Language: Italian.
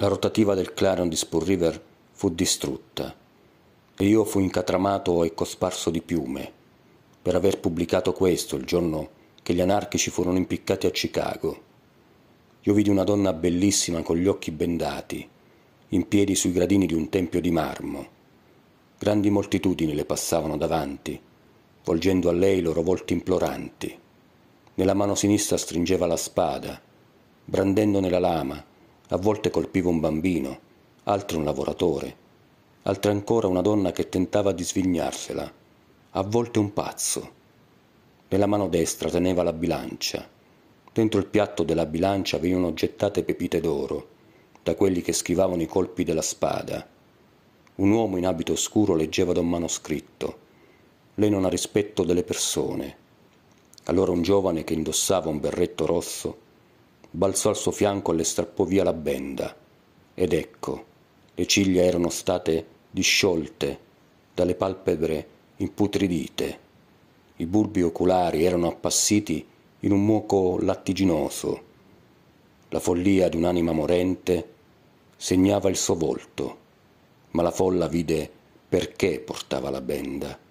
La rotativa del Clarion di Spoon River fu distrutta e io fui incatramato e cosparso di piume per aver pubblicato questo il giorno che gli anarchici furono impiccati a Chicago. Io vidi una donna bellissima con gli occhi bendati, in piedi sui gradini di un tempio di marmo. Grandi moltitudini le passavano davanti, volgendo a lei i loro volti imploranti. Nella mano sinistra stringeva la spada, brandendone la lama, a volte colpiva un bambino, altre un lavoratore, altre ancora una donna che tentava di svignarsela, a volte un pazzo. Nella mano destra teneva la bilancia. Dentro il piatto della bilancia venivano gettate pepite d'oro, da quelli che schivavano i colpi della spada. Un uomo in abito oscuro leggeva da un manoscritto. Lei non ha rispetto delle persone. Allora un giovane che indossava un berretto rosso balzò al suo fianco e le strappò via la benda. Ed ecco, le ciglia erano state disciolte, dalle palpebre imputridite. I bulbi oculari erano appassiti in un muoco lattiginoso. La follia di un'anima morente segnava il suo volto, ma la folla vide perché portava la benda